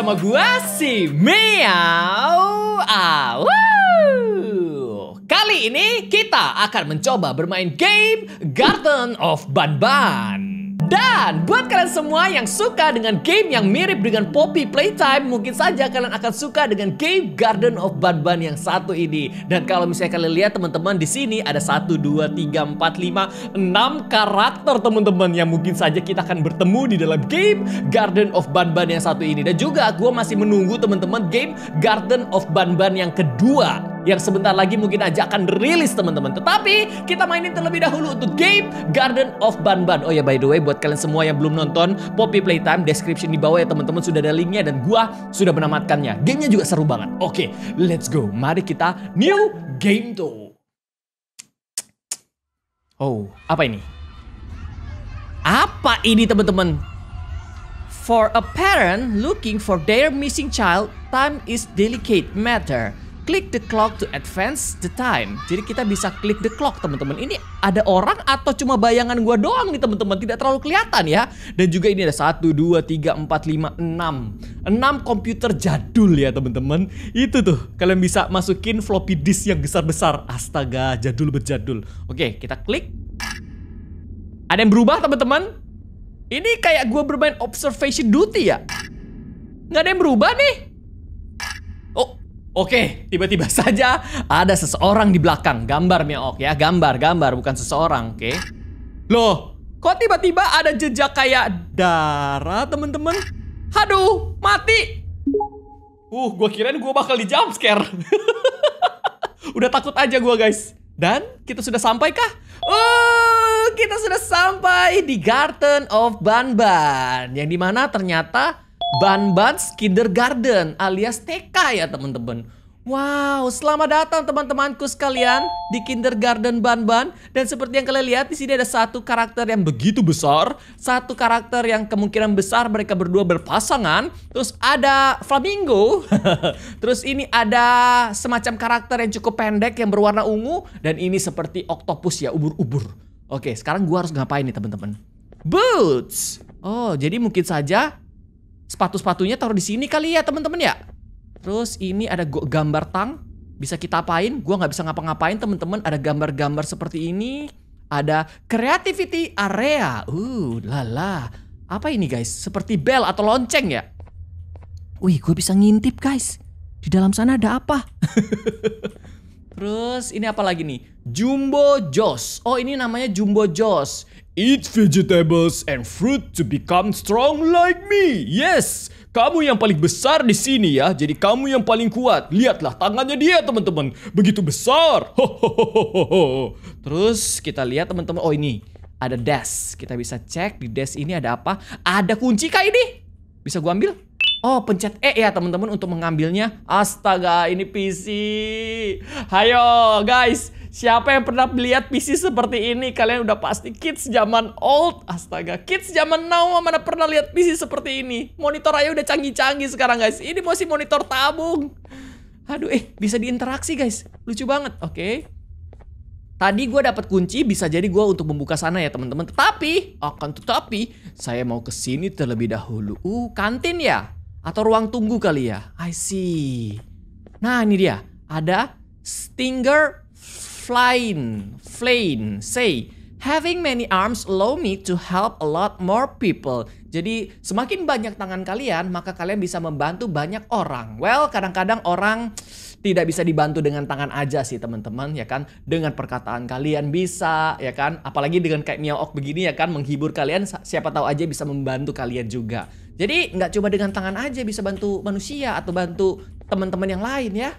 sama gua si Meow Awu. Kali ini kita akan mencoba bermain game Garden of Banban. Dan buat kalian semua yang suka dengan game yang mirip dengan Poppy Playtime, mungkin saja kalian akan suka dengan game Garden of Banban yang satu ini. Dan kalau misalnya kalian lihat teman-teman di sini ada 1 2 3 4 5 6 karakter teman-teman yang mungkin saja kita akan bertemu di dalam game Garden of Banban yang satu ini. Dan juga gue masih menunggu teman-teman game Garden of Banban yang kedua yang sebentar lagi mungkin aja akan rilis teman-teman. Tetapi kita mainin terlebih dahulu untuk game Garden of Banban. Oh ya by the way buat kalian semua yang belum nonton Poppy Playtime description di bawah ya teman-teman sudah ada linknya dan gua sudah menamatkannya. Gamenya juga seru banget. Oke, let's go. Mari kita new game tuh. Oh, apa ini? Apa ini teman-teman? For a parent looking for their missing child, time is delicate matter. Click the clock to advance the time. Jadi kita bisa klik the clock, teman-teman. Ini ada orang atau cuma bayangan gua doang nih, teman-teman. Tidak terlalu kelihatan ya. Dan juga ini ada 1 2 3 4 5 6. 6 komputer jadul ya, teman-teman. Itu tuh. Kalian bisa masukin floppy disk yang besar-besar. Astaga, jadul berjadul. Oke, kita klik. Ada yang berubah, teman-teman? Ini kayak gua bermain observation duty ya? Nggak ada yang berubah nih. Oke, tiba-tiba saja ada seseorang di belakang. Gambar Meok ya, gambar, gambar, bukan seseorang, oke. Loh, kok tiba-tiba ada jejak kayak darah, temen-temen? Haduh, mati! Uh, gue kirain gue bakal di jump Udah takut aja gue, guys. Dan kita sudah sampai kah? Uh, kita sudah sampai di Garden of Banban. Yang dimana ternyata skinder Kindergarten alias TK ya teman-teman. Wow, selamat datang teman-temanku sekalian di Kindergarten Banban. Dan seperti yang kalian lihat di sini ada satu karakter yang begitu besar, satu karakter yang kemungkinan besar mereka berdua berpasangan. Terus ada flamingo. Terus ini ada semacam karakter yang cukup pendek yang berwarna ungu dan ini seperti oktopus ya, ubur-ubur. Oke, sekarang gua harus ngapain nih teman-teman? Boots. Oh, jadi mungkin saja sepatu-sepatunya taruh di sini kali ya teman-teman ya. Terus ini ada gambar tang. Bisa kita apain? Gua nggak bisa ngapa-ngapain teman-teman. Ada gambar-gambar seperti ini. Ada creativity area. Uh, lala. Apa ini guys? Seperti bell atau lonceng ya? Wih, gue bisa ngintip guys. Di dalam sana ada apa? Terus ini apa lagi nih? Jumbo Joss. Oh ini namanya Jumbo Joss. Eat vegetables and fruit to become strong like me. Yes, kamu yang paling besar di sini ya. Jadi kamu yang paling kuat. Lihatlah tangannya dia teman-teman. Begitu besar. ho. Terus kita lihat teman-teman. Oh ini ada desk. Kita bisa cek di desk ini ada apa. Ada kunci kah ini? Bisa gua ambil? Oh, pencet E ya teman-teman untuk mengambilnya. Astaga, ini PC. Hayo guys, Siapa yang pernah melihat PC seperti ini? Kalian udah pasti kids zaman old. Astaga, kids zaman now mana pernah lihat PC seperti ini? Monitor aja udah canggih-canggih sekarang guys. Ini masih monitor tabung. Aduh, eh bisa diinteraksi guys. Lucu banget. Oke. Okay. Tadi gue dapat kunci bisa jadi gue untuk membuka sana ya teman-teman. Tetapi akan tetapi saya mau ke sini terlebih dahulu. Uh kantin ya atau ruang tunggu kali ya. I see. Nah ini dia ada Stinger flying, flying, say, Having many arms allow me to help a lot more people. Jadi semakin banyak tangan kalian, maka kalian bisa membantu banyak orang. Well, kadang-kadang orang tidak bisa dibantu dengan tangan aja sih teman-teman, ya kan? Dengan perkataan kalian bisa, ya kan? Apalagi dengan kayak miaok begini ya kan, menghibur kalian, siapa tahu aja bisa membantu kalian juga. Jadi nggak cuma dengan tangan aja bisa bantu manusia atau bantu teman-teman yang lain ya.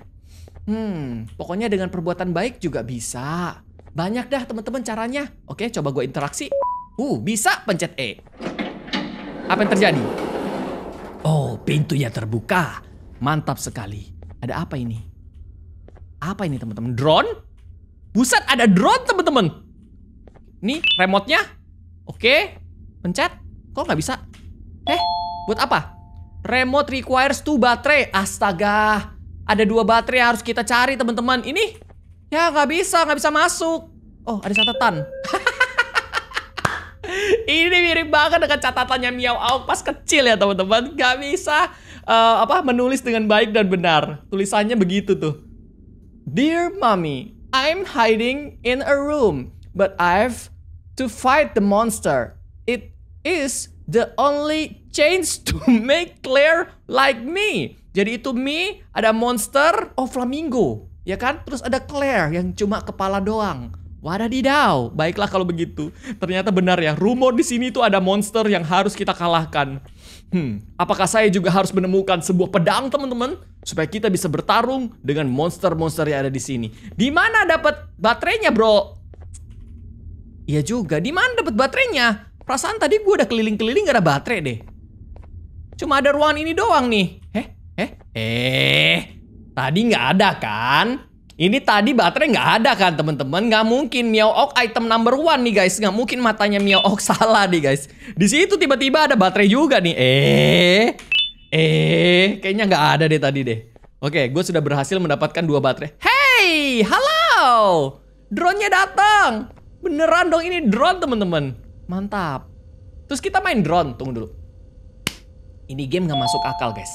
Hmm, pokoknya dengan perbuatan baik juga bisa. Banyak dah teman-teman caranya. Oke, coba gue interaksi. Uh, bisa pencet E. Apa yang terjadi? Oh, pintunya terbuka. Mantap sekali. Ada apa ini? Apa ini teman-teman? Drone? Buset, ada drone teman-teman. Nih, remote Oke, pencet. Kok nggak bisa? Eh, buat apa? Remote requires two baterai. Astaga, ada dua baterai yang harus kita cari teman-teman. Ini ya nggak bisa, nggak bisa masuk. Oh, ada catatan. Ini mirip banget dengan catatannya Miao Auk pas kecil ya teman-teman. Gak bisa uh, apa menulis dengan baik dan benar. Tulisannya begitu tuh. Dear Mommy, I'm hiding in a room, but I've to fight the monster. It is the only chance to make Claire like me. Jadi itu Mi, ada monster, oh flamingo, ya kan? Terus ada Claire yang cuma kepala doang. Wadah Wadadidaw, baiklah kalau begitu. Ternyata benar ya, rumor di sini tuh ada monster yang harus kita kalahkan. Hmm, apakah saya juga harus menemukan sebuah pedang teman-teman? Supaya kita bisa bertarung dengan monster-monster yang ada di sini. Di mana dapat baterainya bro? Iya juga, di mana dapat baterainya? Perasaan tadi gue udah keliling-keliling gak ada baterai deh. Cuma ada ruangan ini doang nih. Eh, tadi nggak ada kan? Ini tadi baterai nggak ada kan teman-teman? Nggak mungkin Miao Ok item number one nih guys. Nggak mungkin matanya Miao Ok salah nih guys. Di situ tiba-tiba ada baterai juga nih. Eh, eh, kayaknya nggak ada deh tadi deh. Oke, gue sudah berhasil mendapatkan dua baterai. Hey, halo, drone-nya datang. Beneran dong ini drone teman-teman. Mantap. Terus kita main drone, tunggu dulu. Ini game nggak masuk akal guys.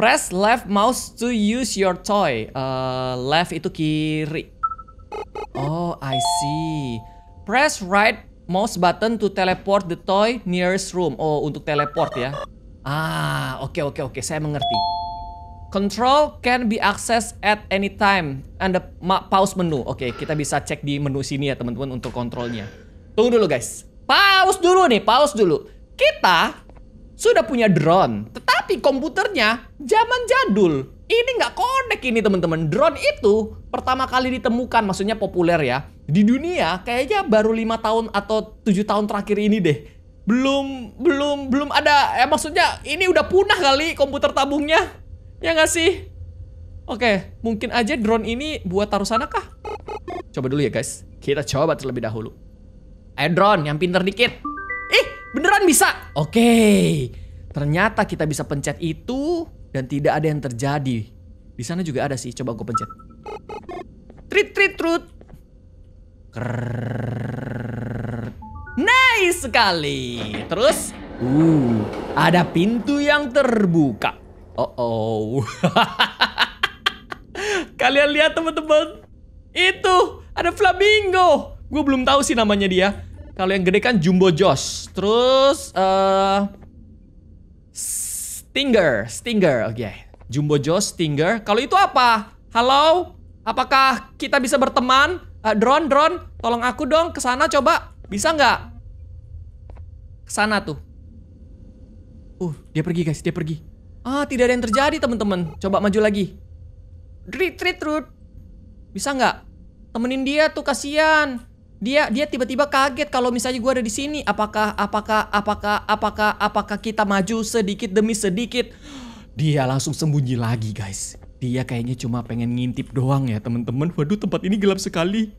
Press left mouse to use your toy. Uh, left itu kiri. Oh, I see. Press right mouse button to teleport the toy nearest room. Oh, untuk teleport ya. Ah, oke okay, oke okay, oke, okay. saya mengerti. Control can be accessed at any time and the pause menu. Oke, okay, kita bisa cek di menu sini ya teman-teman untuk kontrolnya. Tunggu dulu guys. Pause dulu nih, pause dulu. Kita sudah punya drone, tetapi komputernya zaman jadul. Ini nggak konek ini teman-teman. Drone itu pertama kali ditemukan, maksudnya populer ya. Di dunia kayaknya baru lima tahun atau tujuh tahun terakhir ini deh. Belum, belum, belum ada. Eh, maksudnya ini udah punah kali komputer tabungnya. Ya nggak sih? Oke, mungkin aja drone ini buat taruh sana kah? Coba dulu ya guys. Kita coba terlebih dahulu. Ayo drone, yang pinter dikit. Beneran bisa. Oke. Okay. Ternyata kita bisa pencet itu dan tidak ada yang terjadi. Di sana juga ada sih. Coba gue pencet. Trit trit trut. Nice sekali. Terus, uh, ada pintu yang terbuka. Oh oh. Kalian lihat teman-teman, itu ada flamingo. Gue belum tahu sih namanya dia. Kalau yang gede kan Jumbo Josh. Terus uh, Stinger, Stinger. Oke. Okay. Jumbo Josh, Stinger. Kalau itu apa? Halo? Apakah kita bisa berteman? Uh, drone, drone, tolong aku dong ke sana coba. Bisa nggak? Ke sana tuh. Uh, dia pergi guys, dia pergi. Ah, tidak ada yang terjadi teman-teman. Coba maju lagi. Retreat, root. Bisa nggak? Temenin dia tuh kasihan dia dia tiba-tiba kaget kalau misalnya gue ada di sini apakah apakah apakah apakah apakah kita maju sedikit demi sedikit dia langsung sembunyi lagi guys dia kayaknya cuma pengen ngintip doang ya teman-teman waduh tempat ini gelap sekali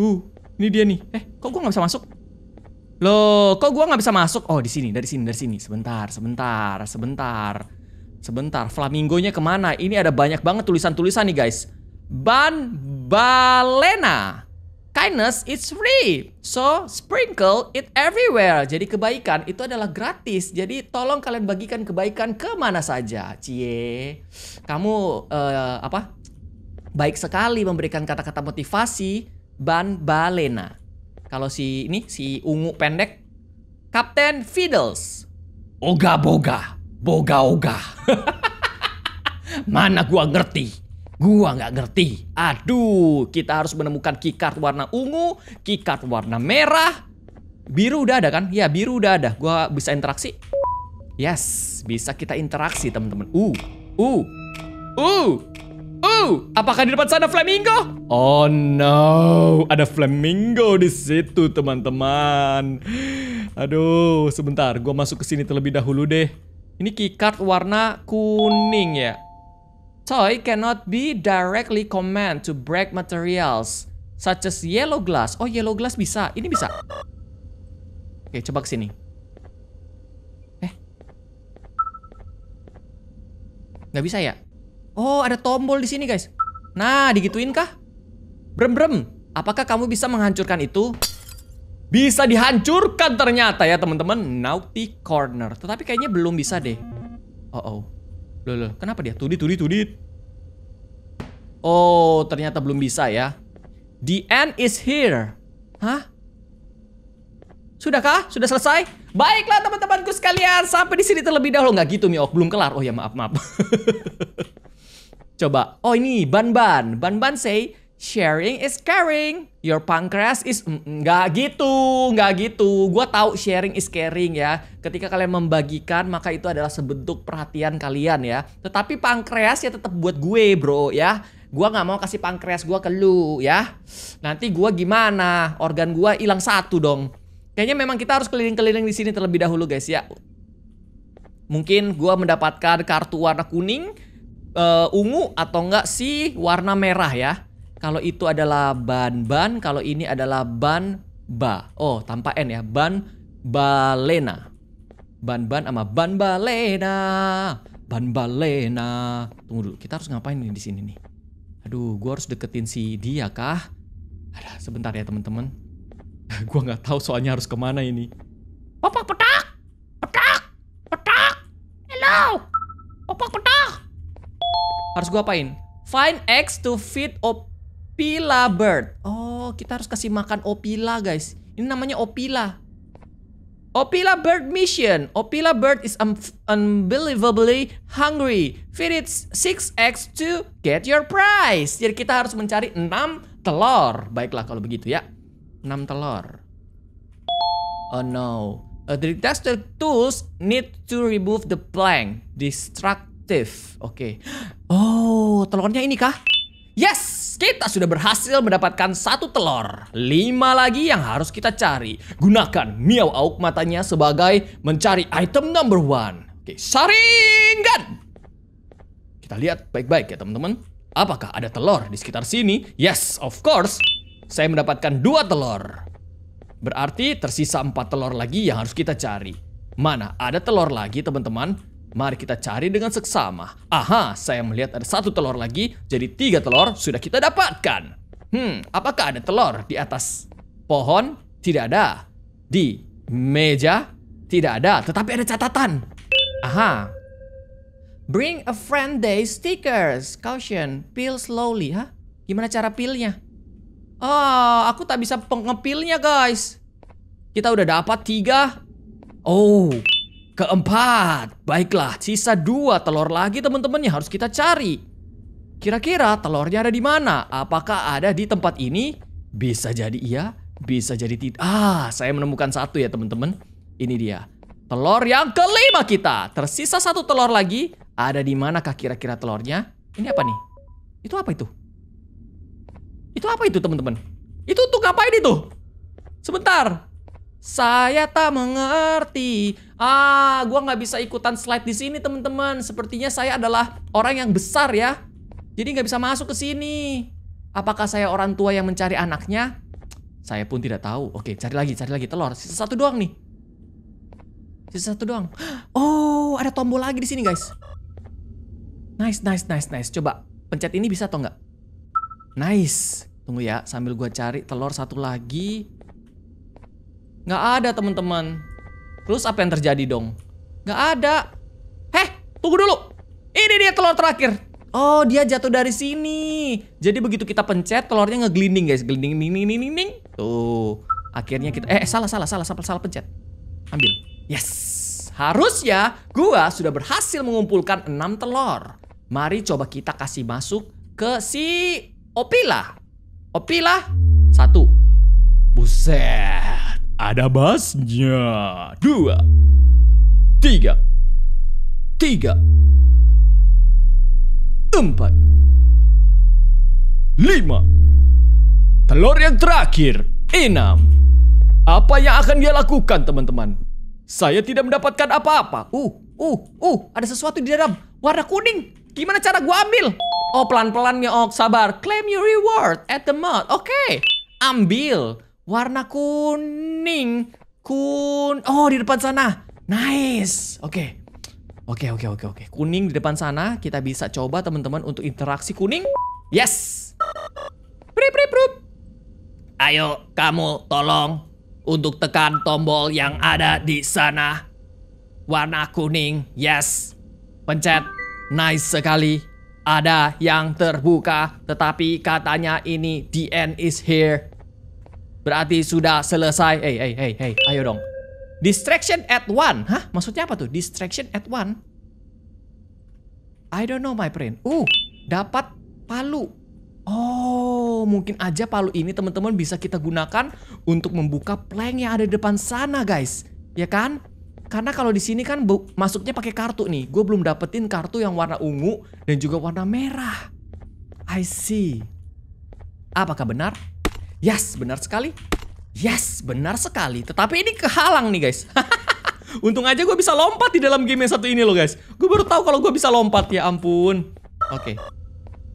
uh ini dia nih eh kok gue nggak bisa masuk loh kok gue nggak bisa masuk oh di sini dari sini dari sini sebentar sebentar sebentar sebentar flamingonya kemana ini ada banyak banget tulisan-tulisan nih guys ban balena Kindness is free, so sprinkle it everywhere. Jadi kebaikan itu adalah gratis. Jadi tolong kalian bagikan kebaikan ke mana saja. Cie, kamu uh, apa? Baik sekali memberikan kata-kata motivasi ban balena. Kalau si ini si ungu pendek, Kapten Fiddles, oga boga, boga oga. Mana gua ngerti? Gua nggak ngerti. Aduh, kita harus menemukan keycard warna ungu, keycard warna merah. Biru udah ada kan? Ya, biru udah ada. Gua bisa interaksi. Yes, bisa kita interaksi, teman-teman. Uh, uh, uh. Uh, apakah di depan sana flamingo? Oh no, ada flamingo di situ, teman-teman. Aduh, sebentar, gua masuk ke sini terlebih dahulu deh. Ini keycard warna kuning ya. Toy cannot be directly command to break materials such as yellow glass. Oh, yellow glass bisa. Ini bisa. Oke, coba ke sini. Eh. Nggak bisa ya? Oh, ada tombol di sini, guys. Nah, digituin kah? Brem-brem. Apakah kamu bisa menghancurkan itu? Bisa dihancurkan ternyata ya, teman-teman. Naughty Corner. Tetapi kayaknya belum bisa deh. Oh, oh. Loh, loh, kenapa dia? Tudit, tudit, tudit. Oh, ternyata belum bisa ya. The end is here. Hah? Sudahkah? Sudah selesai? Baiklah teman-temanku sekalian, sampai di sini terlebih dahulu. Nggak gitu, Miok. Belum kelar. Oh ya, maaf, maaf. Coba. Oh, ini Ban-Ban. Ban-Ban say, sharing is caring. Your pancreas is mm, mm, nggak gitu, nggak gitu. Gua tahu sharing is caring ya. Ketika kalian membagikan maka itu adalah sebentuk perhatian kalian ya. Tetapi pankreas ya tetap buat gue, Bro, ya. Gua nggak mau kasih pankreas gue ke lu ya. Nanti gue gimana? Organ gue hilang satu dong. Kayaknya memang kita harus keliling-keliling di sini terlebih dahulu, guys ya. Mungkin gue mendapatkan kartu warna kuning, uh, ungu atau enggak sih warna merah ya. Kalau itu adalah ban ban, kalau ini adalah ban ba. Oh, tanpa n ya. Ban balena. Ban ban sama ban balena. Ban balena. Tunggu dulu, kita harus ngapain nih di sini nih? Aduh, gua harus deketin si dia kah? Ada sebentar ya teman-teman. gua nggak tahu soalnya harus kemana ini. Opak petak, petak, petak. Hello, opak petak. Harus gua apain? Find X to fit op Opila bird. Oh, kita harus kasih makan opila, guys. Ini namanya opila. Opila bird mission. Opila bird is un unbelievably hungry. Feed it 6x to get your prize. Jadi kita harus mencari 6 telur. Baiklah kalau begitu ya. 6 telur. Oh no. Uh, the disaster tools need to remove the plank. Destructive. Oke. Okay. Oh, telurnya ini kah? Yes! Kita sudah berhasil mendapatkan satu telur. Lima lagi yang harus kita cari. Gunakan Miau Auk matanya sebagai mencari item number one. Oke, saringan! Kita lihat baik-baik ya teman-teman. Apakah ada telur di sekitar sini? Yes, of course. Saya mendapatkan dua telur. Berarti tersisa empat telur lagi yang harus kita cari. Mana ada telur lagi teman-teman? Mari kita cari dengan seksama. Aha, saya melihat ada satu telur lagi, jadi tiga telur sudah kita dapatkan. Hmm, apakah ada telur di atas pohon? Tidak ada. Di meja? Tidak ada, tetapi ada catatan. Aha. Bring a friend day stickers. Caution, peel slowly. Hah? Gimana cara pilnya? Oh, ah, aku tak bisa ngepilnya guys. Kita udah dapat tiga. Oh, Keempat, baiklah sisa dua telur lagi teman-teman yang harus kita cari. Kira-kira telurnya ada di mana? Apakah ada di tempat ini? Bisa jadi iya, bisa jadi tidak. Ah, saya menemukan satu ya teman-teman. Ini dia. Telur yang kelima kita. Tersisa satu telur lagi. Ada di manakah kira-kira telurnya? Ini apa nih? Itu apa itu? Itu apa itu teman-teman? Itu untuk ngapain itu? Sebentar. Saya tak mengerti. Ah, gua nggak bisa ikutan slide di sini, teman-teman. Sepertinya saya adalah orang yang besar ya. Jadi nggak bisa masuk ke sini. Apakah saya orang tua yang mencari anaknya? Saya pun tidak tahu. Oke, cari lagi, cari lagi telur. Sisa satu doang nih. Sisa satu doang. Oh, ada tombol lagi di sini, guys. Nice, nice, nice, nice. Coba pencet ini bisa atau nggak? Nice. Tunggu ya, sambil gue cari telur satu lagi. Nggak ada teman-teman. Terus apa yang terjadi dong? Nggak ada. Heh, tunggu dulu. Ini dia telur terakhir. Oh, dia jatuh dari sini. Jadi begitu kita pencet, telurnya ngeglinding guys. Glinding, ning, ning, ning, ning. Tuh. Akhirnya kita... Eh, salah, salah, salah, salah, salah pencet. Ambil. Yes. Harusnya gua sudah berhasil mengumpulkan enam telur. Mari coba kita kasih masuk ke si Opila. Opila. Satu. Buset. Ada bassnya. Dua. Tiga. Tiga. Empat. Lima. Telur yang terakhir. Enam. Apa yang akan dia lakukan, teman-teman? Saya tidak mendapatkan apa-apa. Uh, uh, uh. Ada sesuatu di dalam. Warna kuning. Gimana cara gua ambil? Oh, pelan-pelan ya, Ok. Sabar. Claim your reward at the mod. Oke. Okay. Ambil. Warna kuning. Kun... Oh, di depan sana. Nice. Oke. Okay. Oke, okay, oke, okay, oke, okay, oke. Okay. Kuning di depan sana. Kita bisa coba teman-teman untuk interaksi kuning. Yes. Prip, prip, prip. Ayo, kamu tolong untuk tekan tombol yang ada di sana. Warna kuning. Yes. Pencet. Nice sekali. Ada yang terbuka, tetapi katanya ini the end is here. Berarti sudah selesai. Hey, eh, eh, hey, eh, hey, hey. Ayo dong. Distraction at one. Hah? Maksudnya apa tuh? Distraction at one? I don't know my friend. Uh, dapat palu. Oh, mungkin aja palu ini teman-teman bisa kita gunakan untuk membuka plank yang ada di depan sana, guys. Ya kan? Karena kalau di sini kan masuknya pakai kartu nih. Gue belum dapetin kartu yang warna ungu dan juga warna merah. I see. Apakah benar? Yes, benar sekali. Yes, benar sekali. Tetapi ini kehalang nih guys. Untung aja gue bisa lompat di dalam game yang satu ini loh guys. Gue baru tahu kalau gue bisa lompat ya ampun. Oke, okay.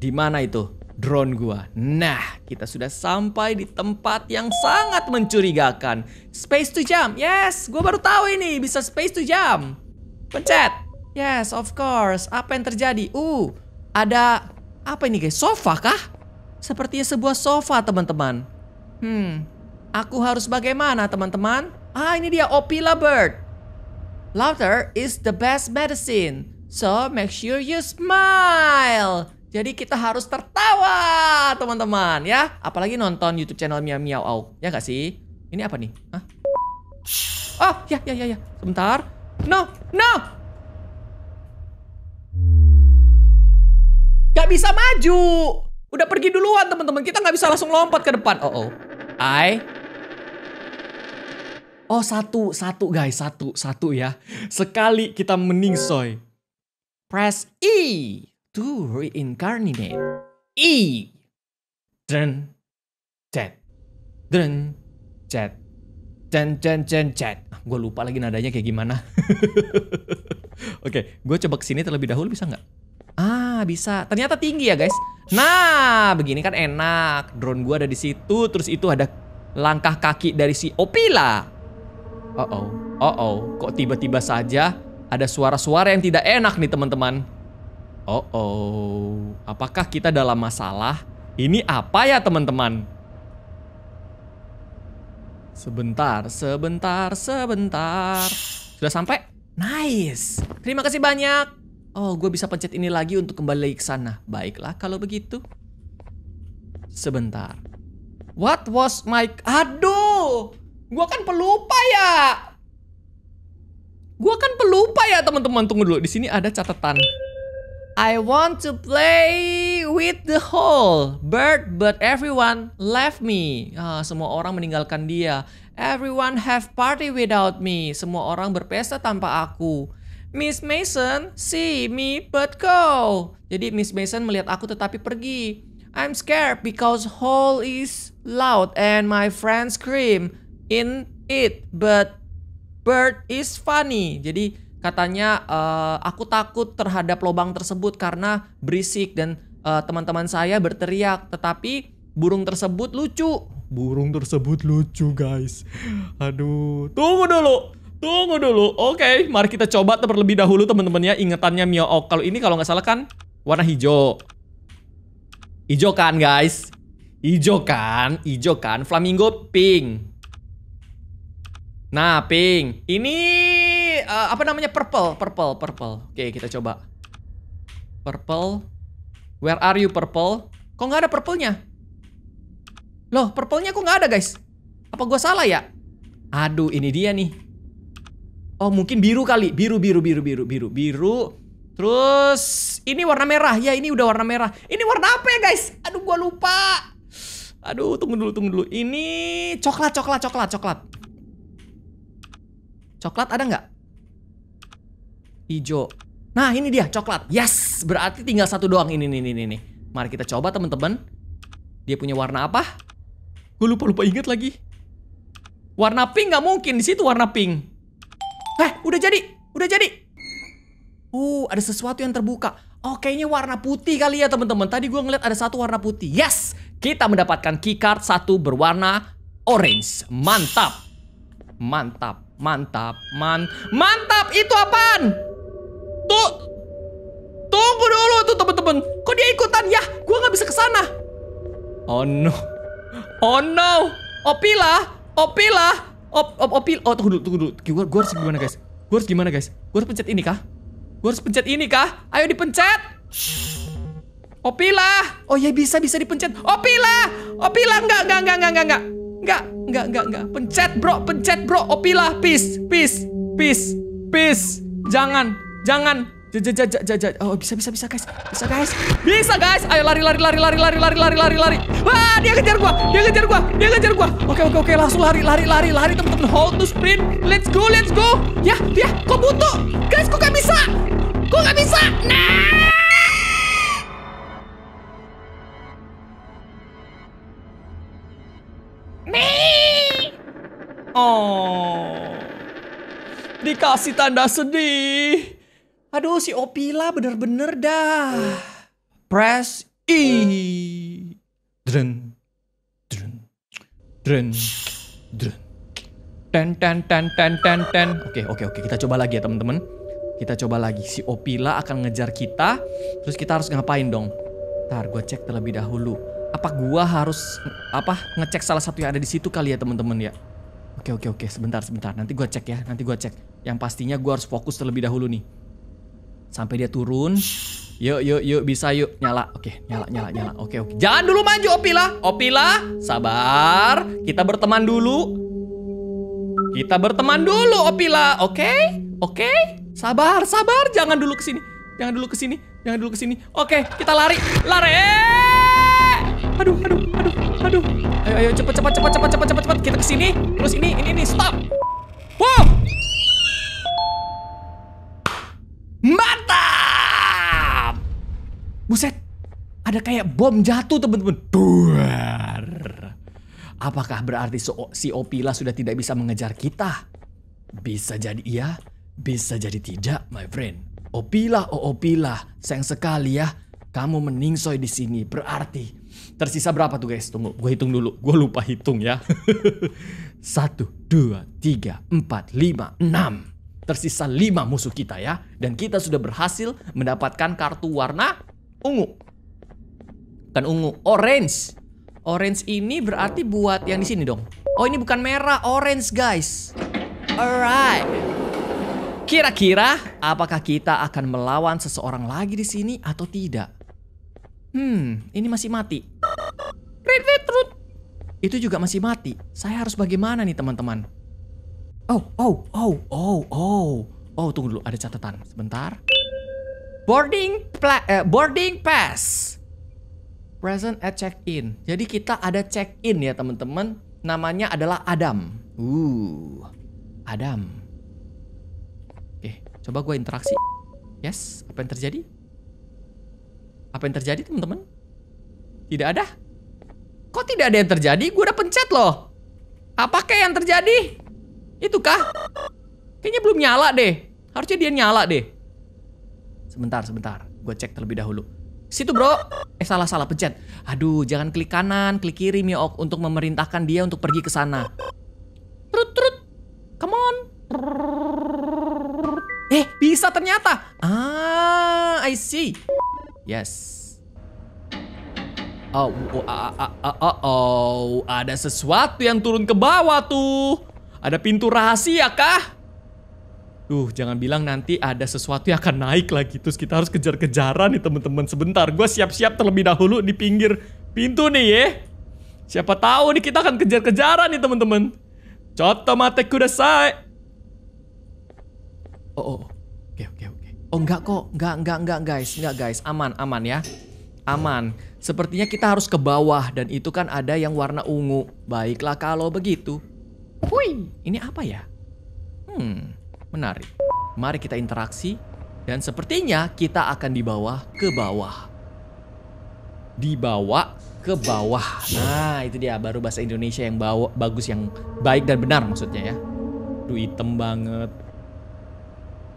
di mana itu drone gue? Nah, kita sudah sampai di tempat yang sangat mencurigakan. Space to jump. Yes, gue baru tahu ini bisa space to jump. Pencet. Yes, of course. Apa yang terjadi? Uh, ada apa ini guys? Sofa kah? Sepertinya sebuah sofa teman-teman. Hmm, aku harus bagaimana teman-teman? Ah, ini dia Opila Bird. Laughter is the best medicine. So make sure you smile. Jadi kita harus tertawa, teman-teman, ya. Apalagi nonton YouTube channel Miau Miau Au. Ya nggak sih? Ini apa nih? Hah? Oh, ya ya ya ya. Sebentar. No, no. Gak bisa maju. Udah pergi duluan teman-teman. Kita nggak bisa langsung lompat ke depan. Oh oh. I Oh satu, satu guys, satu, satu ya. Sekali kita meningsoy. Press E to reincarnate. E. Dan, chat. Dan, chat. Dan, dan, dan, chat. Ah, gue lupa lagi nadanya kayak gimana. Oke, okay, gue coba kesini terlebih dahulu bisa nggak? Nah, bisa. Ternyata tinggi ya, guys. Nah, begini kan enak. Drone gua ada di situ, terus itu ada langkah kaki dari si Opila. Oh oh. Oh oh, kok tiba-tiba saja ada suara-suara yang tidak enak nih, teman-teman. Oh oh. Apakah kita dalam masalah? Ini apa ya, teman-teman? Sebentar, sebentar, sebentar. Sudah sampai? Nice. Terima kasih banyak. Oh, gue bisa pencet ini lagi untuk kembali lagi ke sana. Baiklah kalau begitu. Sebentar. What was my... Aduh! Gue kan pelupa ya! Gue kan pelupa ya teman-teman. Tunggu dulu, di sini ada catatan. I want to play with the whole bird, but everyone left me. Ah, semua orang meninggalkan dia. Everyone have party without me. Semua orang berpesta tanpa aku. Miss Mason, see me but go. Jadi Miss Mason melihat aku tetapi pergi. I'm scared because hall is loud and my friends scream in it but bird is funny. Jadi katanya uh, aku takut terhadap lubang tersebut karena berisik dan eh, teman-teman uh, saya berteriak tetapi burung tersebut lucu. Burung tersebut lucu guys. Aduh, tunggu dulu. Tunggu dulu. Oke, okay, mari kita coba terlebih dahulu teman-teman ya ingetannya Mio Ok. Kalau ini kalau nggak salah kan warna hijau. Hijau kan, guys? Hijau kan? Hijau kan? Flamingo pink. Nah, pink. Ini uh, apa namanya? Purple, purple, purple. Oke, okay, kita coba. Purple. Where are you, purple? Kok nggak ada purple-nya? Loh, purple-nya kok nggak ada, guys? Apa gua salah ya? Aduh, ini dia nih. Oh mungkin biru kali Biru biru biru biru biru biru Terus ini warna merah Ya ini udah warna merah Ini warna apa ya guys Aduh gua lupa Aduh tunggu dulu tunggu dulu Ini coklat coklat coklat coklat Coklat ada nggak? Ijo Nah ini dia coklat Yes berarti tinggal satu doang ini ini ini. nih Mari kita coba teman-teman Dia punya warna apa? Gue lupa lupa inget lagi Warna pink nggak mungkin di situ warna pink Eh, udah jadi. Udah jadi. Uh, ada sesuatu yang terbuka. Oh, kayaknya warna putih kali ya teman-teman. Tadi gue ngeliat ada satu warna putih. Yes! Kita mendapatkan keycard satu berwarna orange. Mantap. Mantap. Mantap. Man mantap. Itu apaan? Tuh. Tunggu dulu tuh teman-teman. Kok dia ikutan? ya? gue nggak bisa ke sana. Oh no. Oh no. Opila. Opila. Op, op, opil. Oh, tunggu dulu, tunggu dulu. Gue, gue harus gimana, guys? Gue harus gimana, guys? Gue harus pencet ini kah? Gue harus pencet ini kah? Ayo dipencet. Opila. Oh ya bisa bisa dipencet. Opila. Opila enggak enggak enggak enggak enggak enggak. Enggak, enggak, enggak, enggak. Pencet, Bro. Pencet, Bro. Opila, peace, peace, peace, peace. Jangan, jangan, Jajajajajajaj. Oh, bisa bisa bisa guys. Bisa guys. Bisa guys. Ayo lari lari lari lari lari lari lari lari lari. Wah, dia kejar gua. Dia kejar gua. Dia kejar gua. Oke oke oke, langsung lari lari lari lari teman-teman. Hold to sprint. Let's go, let's go. Ya, ya, kok butuh? Guys, kok gak bisa? Kok gak bisa? Nah. Oh. Dikasih tanda sedih. Aduh si Opila bener-bener dah. Press E. Dren. Dren. Dren. Dren. Ten ten ten ten ten ten. Oke oke oke kita coba lagi ya teman-teman. Kita coba lagi si Opila akan ngejar kita. Terus kita harus ngapain dong? Ntar gue cek terlebih dahulu. Apa gua harus apa ngecek salah satu yang ada di situ kali ya teman-teman ya? Oke oke oke sebentar sebentar nanti gua cek ya nanti gua cek. Yang pastinya gua harus fokus terlebih dahulu nih sampai dia turun. Yuk, yuk, yuk, bisa yuk. Nyala, oke, nyala, nyala, nyala. Oke, oke. Jangan dulu maju, Opila. Opila, sabar. Kita berteman dulu. Kita berteman dulu, Opila. Oke, oke. Sabar, sabar. Jangan dulu kesini. Jangan dulu kesini. Jangan dulu kesini. Oke, kita lari. Lari. Aduh, aduh, aduh, aduh. Ayo, ayo, cepat cepat cepat cepat cepat cepat cepat. Kita kesini. Terus ini, ini, ini. Stop. Wow. Mbak Buset, ada kayak bom jatuh teman-teman. Duar. Apakah berarti si Opila sudah tidak bisa mengejar kita? Bisa jadi iya, bisa jadi tidak, my friend. Opila, oh Opila, sayang sekali ya. Kamu meningsoi di sini, berarti tersisa berapa tuh guys? Tunggu, gue hitung dulu. Gue lupa hitung ya. Satu, dua, tiga, empat, lima, enam. Tersisa lima musuh kita ya. Dan kita sudah berhasil mendapatkan kartu warna ungu. Bukan ungu, orange. Orange ini berarti buat yang di sini dong. Oh, ini bukan merah, orange, guys. Alright. Kira-kira apakah kita akan melawan seseorang lagi di sini atau tidak? Hmm, ini masih mati. Red, red, Itu juga masih mati. Saya harus bagaimana nih, teman-teman? Oh, oh, oh, oh, oh. Oh, tunggu dulu, ada catatan. Sebentar boarding pla eh, boarding pass present at check-in. Jadi kita ada check-in ya teman-teman. Namanya adalah Adam. Uh, Adam. Oke, coba gue interaksi. Yes, apa yang terjadi? Apa yang terjadi teman-teman? Tidak ada? Kok tidak ada yang terjadi? Gue udah pencet loh. Apakah yang terjadi? Itu kah? Kayaknya belum nyala deh. Harusnya dia nyala deh. Sebentar, sebentar. Gue cek terlebih dahulu. Situ bro. Eh salah salah pencet. Aduh, jangan klik kanan, klik kiri mio untuk memerintahkan dia untuk pergi ke sana. Trut trut. Come on. Eh, bisa ternyata. Ah, I see. Yes. Oh, oh, oh, oh, oh, oh, ada sesuatu yang turun ke bawah tuh. Ada pintu rahasia kah? duh jangan bilang nanti ada sesuatu yang akan naik lagi terus kita harus kejar-kejaran nih teman-teman sebentar gue siap-siap terlebih dahulu di pinggir pintu nih ya siapa tahu nih kita akan kejar-kejaran nih teman-teman Coto mate kuda say. Oh, oh, oh. oke oke oke oh enggak kok enggak enggak enggak guys enggak guys aman aman ya aman sepertinya kita harus ke bawah dan itu kan ada yang warna ungu baiklah kalau begitu Wih, ini apa ya? Hmm, menarik. Mari kita interaksi dan sepertinya kita akan dibawa ke bawah. Dibawa ke bawah. Nah, itu dia baru bahasa Indonesia yang bawa, bagus yang baik dan benar maksudnya ya. Duh, item banget.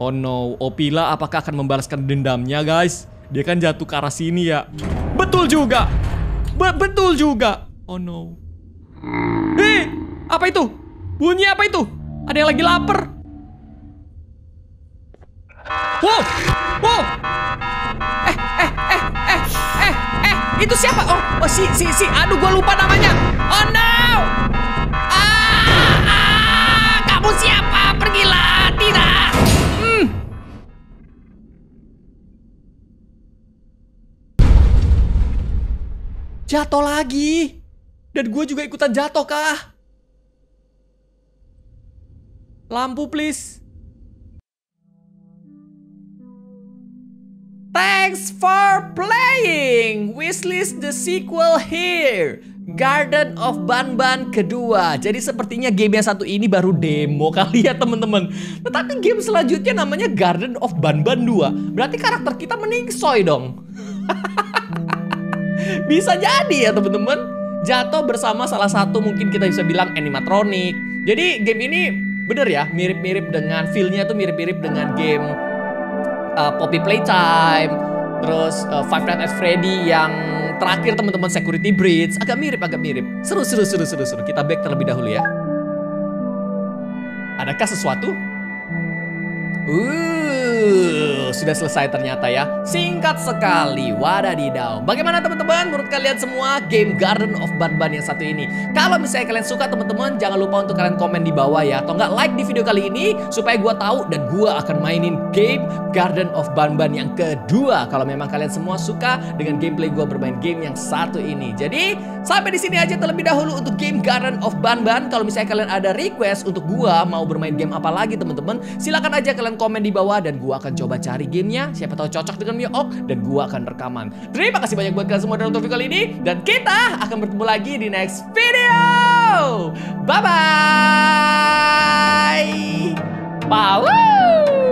Oh no, Opila apakah akan membalaskan dendamnya guys? Dia kan jatuh ke arah sini ya. Betul juga. Be betul juga. Oh no. Hei, apa itu? Bunyi apa itu? Ada yang lagi lapar. Wow! Wow! Eh, eh, eh, eh, eh, eh, itu siapa? Oh, oh si, si, si, aduh gue lupa namanya. Oh no! Ah, ah, kamu siapa? Pergilah, tidak. Hmm. Jatuh lagi. Dan gue juga ikutan jatuh, kah? Lampu, please. Thanks for playing. Wishlist the sequel here. Garden of Banban kedua. Jadi sepertinya game yang satu ini baru demo kali ya teman-teman. Tetapi game selanjutnya namanya Garden of Banban 2. Berarti karakter kita meningsoy dong. bisa jadi ya teman-teman. Jatuh bersama salah satu mungkin kita bisa bilang animatronik. Jadi game ini bener ya mirip-mirip dengan feelnya tuh mirip-mirip dengan game uh, Poppy Playtime, terus uh, Five Nights at Freddy yang terakhir teman-teman Security Breach, agak mirip, agak mirip. Seru, seru, seru, seru, seru. Kita back terlebih dahulu ya. Adakah sesuatu? Uh, sudah selesai ternyata ya. Singkat sekali, wadadidaw. Bagaimana teman-teman menurut kalian semua game Garden of Banban yang satu ini? Kalau misalnya kalian suka teman-teman, jangan lupa untuk kalian komen di bawah ya. Atau nggak like di video kali ini, supaya gue tahu dan gue akan mainin game Garden of Banban yang kedua. Kalau memang kalian semua suka dengan gameplay gue bermain game yang satu ini. Jadi, sampai di sini aja terlebih dahulu untuk game Garden of Banban. Kalau misalnya kalian ada request untuk gue mau bermain game apa lagi teman-teman, silakan aja kalian Silahkan komen di bawah dan gua akan coba cari gamenya. Siapa tahu cocok dengan Miok dan gua akan rekaman. Terima kasih banyak buat kalian semua dalam topik kali ini. Dan kita akan bertemu lagi di next video. Bye-bye. Bye. -bye. power